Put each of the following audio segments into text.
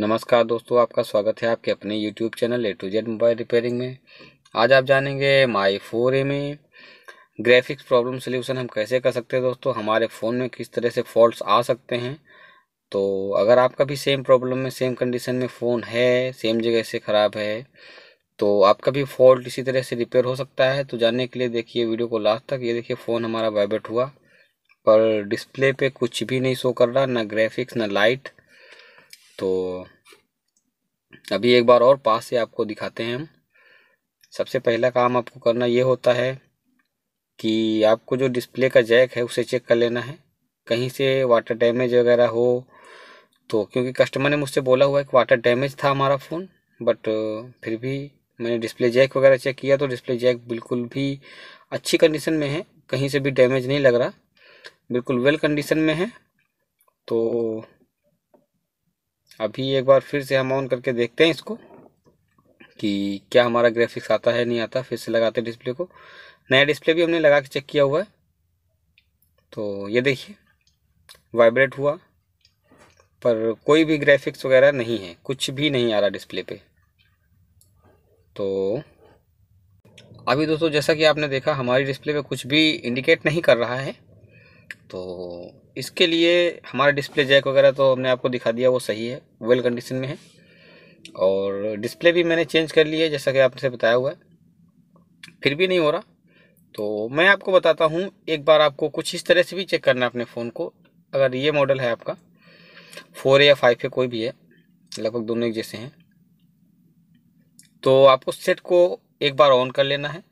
नमस्कार दोस्तों आपका स्वागत है आपके अपने YouTube channel A to Z mobile repairing में आज आप जानेंगे माई फोर ए में ग्राफिक्स प्रॉब्लम सोल्यूशन हम कैसे कर सकते हैं दोस्तों हमारे फ़ोन में किस तरह से फॉल्ट्स आ सकते हैं तो अगर आपका भी सेम प्रॉब्लम में सेम कंडीशन में फ़ोन है सेम जगह से ख़राब है तो आपका भी फॉल्ट इसी तरह से रिपेयर हो सकता है तो जानने के लिए देखिए वीडियो को लास्ट तक ये देखिए फ़ोन हमारा वाइब्रेट हुआ पर डिस्प्ले पे कुछ भी नहीं शो कर रहा ना ग्राफिक्स ना लाइट तो अभी एक बार और पास से आपको दिखाते हैं हम सबसे पहला काम आपको करना ये होता है कि आपको जो डिस्प्ले का जैक है उसे चेक कर लेना है कहीं से वाटर डैमेज वगैरह हो तो क्योंकि कस्टमर ने मुझसे बोला हुआ है कि वाटर डैमेज था हमारा फ़ोन बट फिर भी मैंने डिस्प्ले जैक वगैरह चेक किया तो डिस्प्ले जैक बिल्कुल भी अच्छी कंडीशन में है कहीं से भी डैमेज नहीं लग रहा बिल्कुल वेल कंडीशन में है तो अभी एक बार फिर से हम ऑन करके देखते हैं इसको कि क्या हमारा ग्राफिक्स आता है नहीं आता फिर से लगाते डिस्प्ले को नया डिस्प्ले भी हमने लगा के चेक किया हुआ है तो ये देखिए वाइब्रेट हुआ पर कोई भी ग्राफिक्स वगैरह नहीं है कुछ भी नहीं आ रहा डिस्प्ले पे तो अभी दोस्तों जैसा कि आपने देखा हमारी डिस्प्ले पे कुछ भी इंडिकेट नहीं कर रहा है तो इसके लिए हमारा डिस्प्ले जैक वगैरह तो हमने आपको दिखा दिया वो सही है वेल कंडीशन में है और डिस्प्ले भी मैंने चेंज कर लिया है जैसा कि आपसे बताया हुआ है फिर भी नहीं हो रहा तो मैं आपको बताता हूँ एक बार आपको कुछ इस तरह से भी चेक करना है अपने फ़ोन को अगर ये मॉडल है आपका फोर या फाइव है कोई भी है लगभग दोनों एक जैसे हैं तो आपको सेट को एक बार ऑन कर लेना है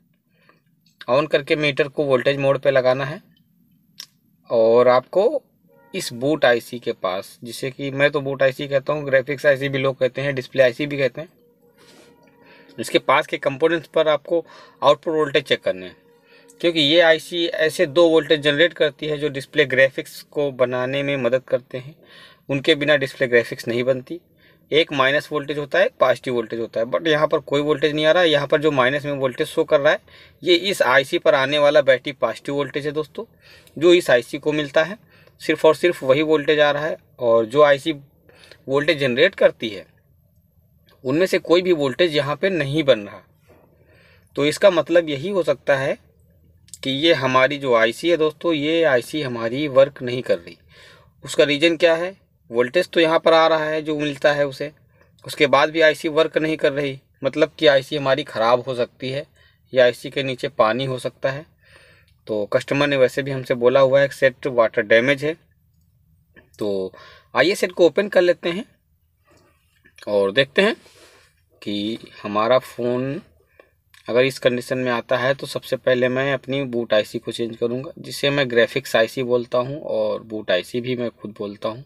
ऑन करके मीटर को वोल्टेज मोड पे लगाना है और आपको इस बूट आईसी के पास जिसे कि मैं तो बूट आईसी कहता हूँ ग्राफिक्स आईसी भी लोग कहते हैं डिस्प्ले आईसी भी कहते हैं इसके पास के कंपोनेंट्स पर आपको आउटपुट वोल्टेज चेक करने हैं क्योंकि ये आईसी ऐसे दो वोल्टेज जनरेट करती है जो डिस्प्ले ग्राफिक्स को बनाने में मदद करते हैं उनके बिना डिस्प्ले ग्राफिक्स नहीं बनती एक माइनस वोल्टेज होता है एक पॉजिटिव वोल्टेज होता है बट यहाँ पर कोई वोल्टेज नहीं आ रहा है यहाँ पर जो माइनस में वोल्टेज शो कर रहा है ये इस आईसी पर आने वाला बैटरी पॉजिटिव वोल्टेज है दोस्तों जो इस आईसी को मिलता है सिर्फ और सिर्फ वही वोल्टेज आ रहा है और जो आईसी वोल्टेज जनरेट करती है उनमें से कोई भी वोल्टेज यहाँ पर नहीं बन रहा तो इसका मतलब यही हो सकता है कि ये हमारी जो आई है दोस्तों ये आई हमारी वर्क नहीं कर रही उसका रीज़न क्या है वोल्टेज तो यहाँ पर आ रहा है जो मिलता है उसे उसके बाद भी आईसी वर्क नहीं कर रही मतलब कि आईसी हमारी ख़राब हो सकती है या आईसी के नीचे पानी हो सकता है तो कस्टमर ने वैसे भी हमसे बोला हुआ है सेट वाटर डैमेज है तो आइए सेट को ओपन कर लेते हैं और देखते हैं कि हमारा फ़ोन अगर इस कंडीशन में आता है तो सबसे पहले मैं अपनी बूट आईसी को चेंज करूँगा जिसे मैं ग्राफिक्स आईसी बोलता हूँ और बूट आईसी भी मैं खुद बोलता हूँ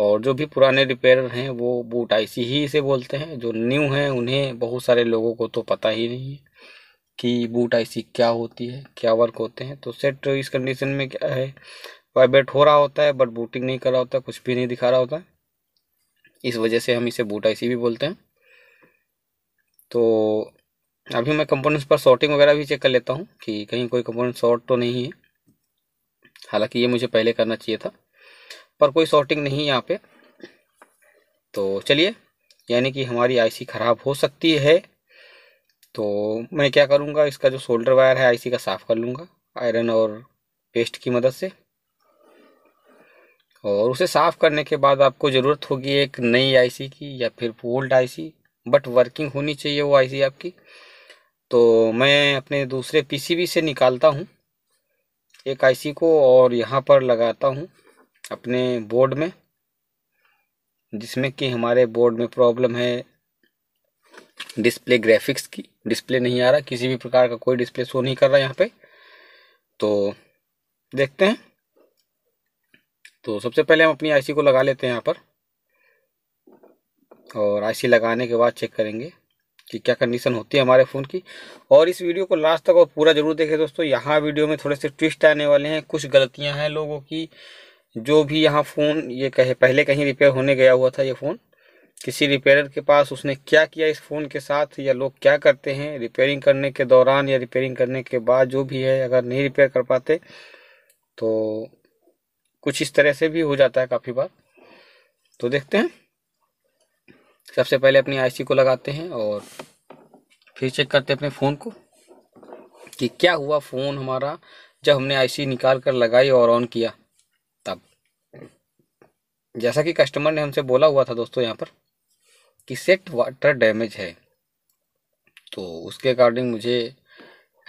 और जो भी पुराने रिपेयर हैं वो बूट आईसी ही इसे बोलते हैं जो न्यू हैं उन्हें बहुत सारे लोगों को तो पता ही नहीं है कि बूट आईसी क्या होती है क्या वर्क होते हैं तो सेट इस कंडीशन में क्या है वाइब्रेट हो रहा होता है बट बूटिंग नहीं कर रहा होता कुछ भी नहीं दिखा रहा होता है इस वजह से हम इसे बूट आई भी बोलते हैं तो अभी मैं कंपोनेंट्स पर शॉर्टिंग वगैरह भी चेक कर लेता हूँ कि कहीं कोई कंपोनेंट शॉर्ट तो नहीं है हालांकि ये मुझे पहले करना चाहिए था पर कोई शॉर्टिंग नहीं यहाँ पे तो चलिए यानी कि हमारी आईसी ख़राब हो सकती है तो मैं क्या करूँगा इसका जो शोल्डर वायर है आईसी का साफ़ कर लूँगा आयरन और पेस्ट की मदद से और उसे साफ़ करने के बाद आपको ज़रूरत होगी एक नई आईसी की या फिर ओल्ड आईसी बट वर्किंग होनी चाहिए वो आईसी आपकी तो मैं अपने दूसरे पीसीबी से निकालता हूँ एक आईसी को और यहाँ पर लगाता हूँ अपने बोर्ड में जिसमें कि हमारे बोर्ड में प्रॉब्लम है डिस्प्ले ग्राफिक्स की डिस्प्ले नहीं आ रहा किसी भी प्रकार का कोई डिस्प्ले शो नहीं कर रहा यहाँ पे तो देखते हैं तो सबसे पहले हम अपनी आईसी को लगा लेते हैं यहाँ पर और आईसी लगाने के बाद चेक करेंगे कि क्या कंडीशन होती है हमारे फ़ोन की और इस वीडियो को लास्ट तक और पूरा ज़रूर देखें दोस्तों यहाँ वीडियो में थोड़े से ट्विस्ट आने वाले हैं कुछ गलतियाँ हैं लोगों की जो भी यहाँ फ़ोन ये कहे पहले कहीं रिपेयर होने गया हुआ था ये फ़ोन किसी रिपेयरर के पास उसने क्या किया इस फ़ोन के साथ या लोग क्या करते हैं रिपेयरिंग करने के दौरान या रिपेयरिंग करने के बाद जो भी है अगर नहीं रिपेयर कर पाते तो कुछ इस तरह से भी हो जाता है काफ़ी बार तो देखते हैं सबसे पहले अपनी आईसी को लगाते हैं और फिर चेक करते हैं अपने फ़ोन को कि क्या हुआ फ़ोन हमारा जब हमने आईसी निकाल कर लगाई और ऑन किया जैसा कि कस्टमर ने हमसे बोला हुआ था दोस्तों यहाँ पर कि सेट वाटर डैमेज है तो उसके अकॉर्डिंग मुझे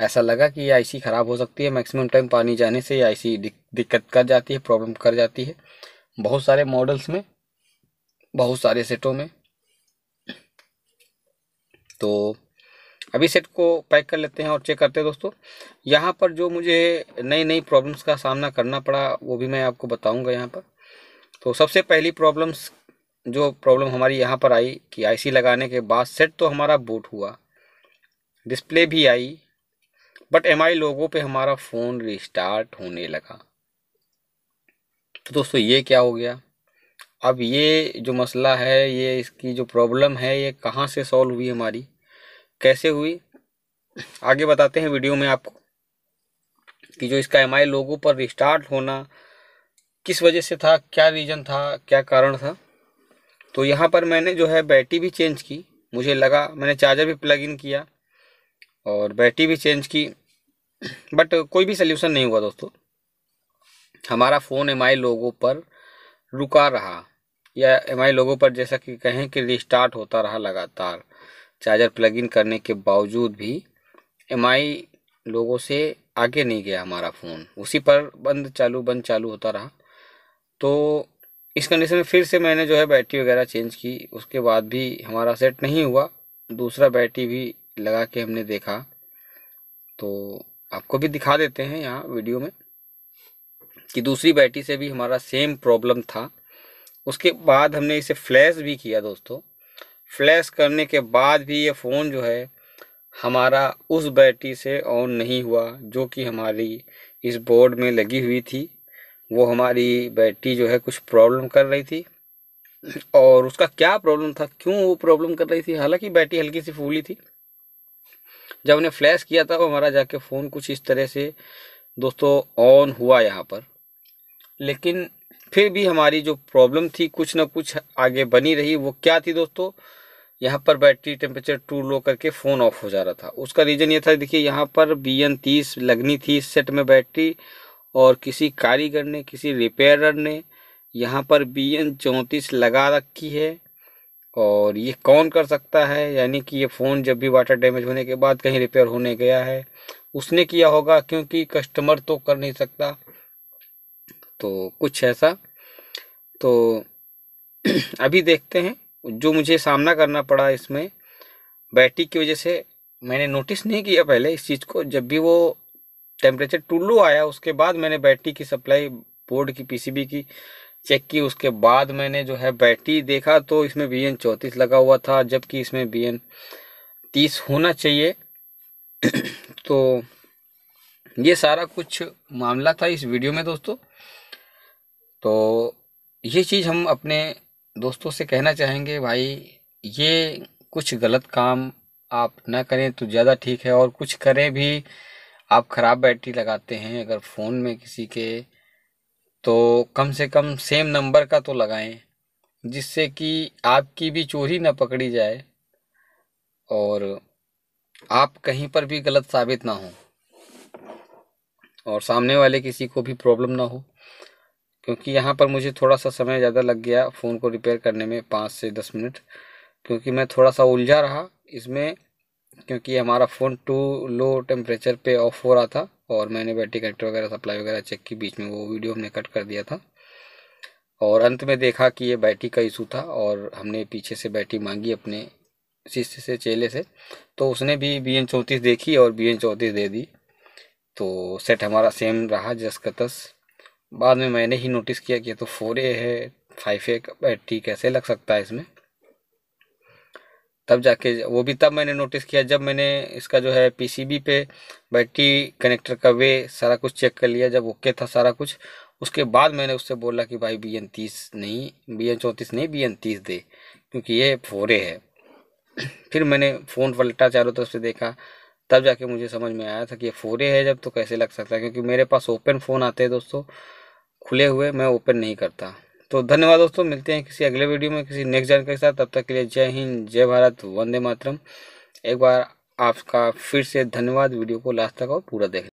ऐसा लगा कि ये आईसी ख़राब हो सकती है मैक्सिमम टाइम पानी जाने से ये आईसी दिक्कत कर जाती है प्रॉब्लम कर जाती है बहुत सारे मॉडल्स में बहुत सारे सेटों में तो अभी सेट को पैक कर लेते हैं और चेक करते हैं दोस्तों यहाँ पर जो मुझे नई नई प्रॉब्लम्स का सामना करना पड़ा वो भी मैं आपको बताऊँगा यहाँ पर तो सबसे पहली प्रॉब्लम्स जो प्रॉब्लम हमारी यहाँ पर आई कि आईसी लगाने के बाद सेट तो हमारा बूट हुआ डिस्प्ले भी आई बट एम आई लोगों पर हमारा फ़ोन रिस्टार्ट होने लगा तो दोस्तों ये क्या हो गया अब ये जो मसला है ये इसकी जो प्रॉब्लम है ये कहाँ से सॉल्व हुई हमारी कैसे हुई आगे बताते हैं वीडियो में आपको कि जो इसका एम आई लोगों पर रिस्टार्ट होना किस वजह से था क्या रीज़न था क्या कारण था तो यहाँ पर मैंने जो है बैटरी भी चेंज की मुझे लगा मैंने चार्जर भी प्लग इन किया और बैटरी भी चेंज की बट कोई भी सल्यूशन नहीं हुआ दोस्तों हमारा फ़ोन एम आई लोगों पर रुका रहा या एम आई लोगों पर जैसा कि कहें कि रिस्टार्ट होता रहा लगातार चार्जर प्लग इन करने के बावजूद भी एम आई लोगों से आगे नहीं गया हमारा फ़ोन उसी पर बंद चालू बंद चालू होता रहा तो इस कंडीशन में फिर से मैंने जो है बैटरी वगैरह चेंज की उसके बाद भी हमारा सेट नहीं हुआ दूसरा बैटरी भी लगा के हमने देखा तो आपको भी दिखा देते हैं यहाँ वीडियो में कि दूसरी बैटरी से भी हमारा सेम प्रॉब्लम था उसके बाद हमने इसे फ्लैश भी किया दोस्तों फ्लैश करने के बाद भी ये फ़ोन जो है हमारा उस बैटरी से ऑन नहीं हुआ जो कि हमारी इस बोर्ड में लगी हुई थी वो हमारी बैटरी जो है कुछ प्रॉब्लम कर रही थी और उसका क्या प्रॉब्लम था क्यों वो प्रॉब्लम कर रही थी हालांकि बैटरी हल्की सी फूली थी जब हमने फ्लैश किया था हमारा जाके फ़ोन कुछ इस तरह से दोस्तों ऑन हुआ यहाँ पर लेकिन फिर भी हमारी जो प्रॉब्लम थी कुछ ना कुछ आगे बनी रही वो क्या थी दोस्तों यहाँ पर बैटरी टेम्परेचर टू लो करके फ़ोन ऑफ हो जा रहा था उसका रीज़न ये था देखिए यहाँ पर बी एन तीस लगनी थी इस सेट में बैटरी और किसी कारीगर ने किसी रिपेयरर ने यहाँ पर बी एन चौंतीस लगा रखी है और ये कौन कर सकता है यानी कि ये फ़ोन जब भी वाटर डैमेज होने के बाद कहीं रिपेयर होने गया है उसने किया होगा क्योंकि कस्टमर तो कर नहीं सकता तो कुछ ऐसा तो अभी देखते हैं जो मुझे सामना करना पड़ा इसमें बैटरी की वजह से मैंने नोटिस नहीं किया पहले इस चीज़ को जब भी वो टेम्परेचर टुल्लू आया उसके बाद मैंने बैटरी की सप्लाई बोर्ड की पीसीबी की चेक की उसके बाद मैंने जो है बैटरी देखा तो इसमें बी एन चौंतीस लगा हुआ था जबकि इसमें बी एन तीस होना चाहिए तो ये सारा कुछ मामला था इस वीडियो में दोस्तों तो ये चीज़ हम अपने दोस्तों से कहना चाहेंगे भाई ये कुछ गलत काम आप ना करें तो ज़्यादा ठीक है और कुछ करें भी आप ख़राब बैटरी लगाते हैं अगर फ़ोन में किसी के तो कम से कम सेम नंबर का तो लगाएं जिससे कि आपकी भी चोरी ना पकड़ी जाए और आप कहीं पर भी गलत साबित ना हो और सामने वाले किसी को भी प्रॉब्लम ना हो क्योंकि यहाँ पर मुझे थोड़ा सा समय ज़्यादा लग गया फ़ोन को रिपेयर करने में पाँच से दस मिनट क्योंकि मैं थोड़ा सा उलझा रहा इसमें क्योंकि हमारा फ़ोन टू लो टेम्परेचर पे ऑफ हो रहा था और मैंने बैटरी कनेक्टर वगैरह सप्लाई वगैरह चेक की बीच में वो वीडियो हमने कट कर दिया था और अंत में देखा कि ये बैटरी का इशू था और हमने पीछे से बैटरी मांगी अपने शिष्य से चेले से तो उसने भी बी एन चौंतीस देखी और बी एन चौंतीस दे दी तो सेट हमारा सेम रहा जस का तस बाद में मैंने ही नोटिस किया कि ये तो फोर ए है फाइव ए का बैटरी कैसे लग सकता है इसमें तब जाके वो भी तब मैंने नोटिस किया जब मैंने इसका जो है पीसीबी पे बैटरी कनेक्टर का वे सारा कुछ चेक कर लिया जब ओके था सारा कुछ उसके बाद मैंने उससे बोला कि भाई बी एन तीस नहीं बी एन चौंतीस नहीं बी एन तीस दे क्योंकि ये फोरे है फिर मैंने फ़ोन पलटा चारों तरफ से देखा तब जाके मुझे समझ में आया था कि ये फोरे है जब तो कैसे लग सकता है क्योंकि मेरे पास ओपन फ़ोन आते हैं दोस्तों खुले हुए मैं ओपन नहीं करता तो धन्यवाद दोस्तों मिलते हैं किसी अगले वीडियो में किसी नेक्स्ट जानकारी के साथ तब तक के लिए जय हिंद जय भारत वंदे मातरम एक बार आपका फिर से धन्यवाद वीडियो को लास्ट तक और पूरा देख